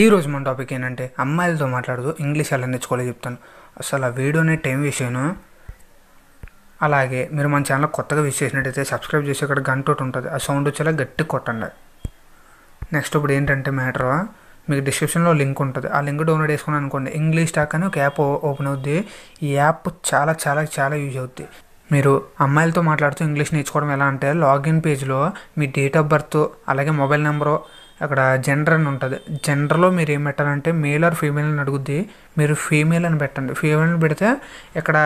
ఈరోజు మన టాపిక్ ఏంటంటే అమ్మాయిలతో మాట్లాడుతూ ఇంగ్లీష్ ఎలా నేర్చుకోవాలో చెప్తాను అసలు ఆ వీడియోనే టైం వేసాను అలాగే మీరు మన ఛానల్ కొత్తగా విష్ చేసినట్టయితే సబ్స్క్రైబ్ చేసి అక్కడ గంట ఒకటి ఉంటుంది ఆ సౌండ్ వచ్చేలా గట్టి కొట్టండి నెక్స్ట్ ఇప్పుడు ఏంటంటే మ్యాటర్ మీకు డిస్క్రిప్షన్లో లింక్ ఉంటుంది ఆ లింక్ డౌన్లోడ్ చేసుకుని అనుకోండి ఇంగ్లీష్ టాక్ అని ఒక యాప్ ఓపెన్ అవుద్ది ఈ యాప్ చాలా చాలా చాలా యూజ్ అవుద్ది మీరు అమ్మాయిలతో మాట్లాడుతూ ఇంగ్లీష్ నేర్చుకోవడం ఎలా అంటే లాగిన్ పేజ్లో మీ డేట్ ఆఫ్ బర్త్ అలాగే మొబైల్ నెంబరు అక్కడ జెండర్ అని ఉంటుంది జెండర్లో మీరు ఏం పెట్టాలంటే మేల్ ఆర్ ఫీమేల్ అని అడుగుద్ది మీరు ఫీమేల్ అని పెట్టండి ఫీమేల్ అని పెడితే ఇక్కడ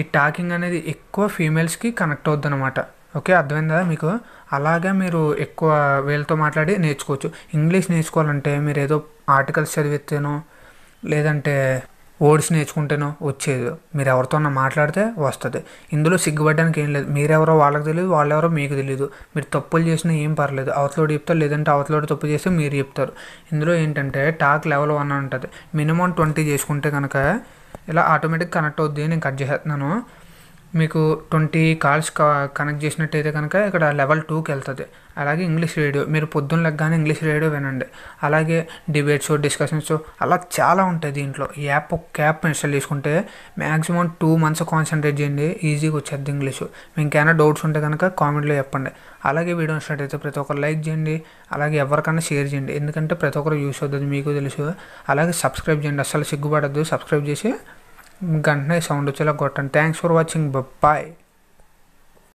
ఈ టాకింగ్ అనేది ఎక్కువ ఫీమేల్స్కి కనెక్ట్ అవుద్ది అనమాట ఓకే అర్థమైందా మీకు అలాగే మీరు ఎక్కువ వీళ్ళతో మాట్లాడి నేర్చుకోవచ్చు ఇంగ్లీష్ నేర్చుకోవాలంటే మీరు ఏదో ఆర్టికల్స్ చదివితేనో లేదంటే ఓడ్స్ నేర్చుకుంటేనో వచ్చేది మీరు ఎవరితోనో మాట్లాడితే వస్తుంది ఇందులో సిగ్గుపడడానికి ఏం లేదు మీరెవరో వాళ్ళకి తెలియదు వాళ్ళెవరో మీకు తెలియదు మీరు తప్పులు చేసినా ఏం పర్లేదు అవతలోడు చెప్తారు లేదంటే అవతలోడు తప్పు చేస్తే మీరు చెప్తారు ఇందులో ఏంటంటే టాక్ లెవెల్ వన్ ఉంటుంది మినిమం ట్వంటీ చేసుకుంటే కనుక ఇలా ఆటోమేటిక్ కనెక్ట్ అవుద్ది నేను కట్ చేసేస్తున్నాను మీకు ట్వంటీ కాల్స్ కా కనెక్ట్ చేసినట్టయితే కనుక ఇక్కడ లెవెల్ టూకి వెళ్తుంది అలాగే ఇంగ్లీష్ రేడియో మీరు పొద్దున్న లెగ్గానే ఇంగ్లీష్ రేడియో వినండి అలాగే డిబేట్స్ డిస్కషన్స్ అలా చాలా ఉంటాయి దీంట్లో యాప్ ఒక యాప్ ఇన్స్టాల్ చేసుకుంటే మ్యాక్సిమం టూ మంత్స్ కాన్సన్ట్రేట్ చేయండి ఈజీగా వచ్చేది ఇంగ్లీషు ఇంకేమైనా డౌట్స్ ఉంటే కనుక కామెంట్లో చెప్పండి అలాగే వీడియో వచ్చినట్టయితే ప్రతి ఒక్కరు లైక్ చేయండి అలాగే ఎవరికైనా షేర్ చేయండి ఎందుకంటే ప్రతి ఒక్కరు యూస్ అవుతుంది మీకు తెలుసు అలాగే సబ్స్క్రైబ్ చేయండి అసలు సిగ్గుపడద్దు సబ్స్క్రైబ్ చేసి గంటనే సౌండ్ వచ్చేలా కొట్టండి థ్యాంక్స్ ఫర్ వాచింగ్ బాయ్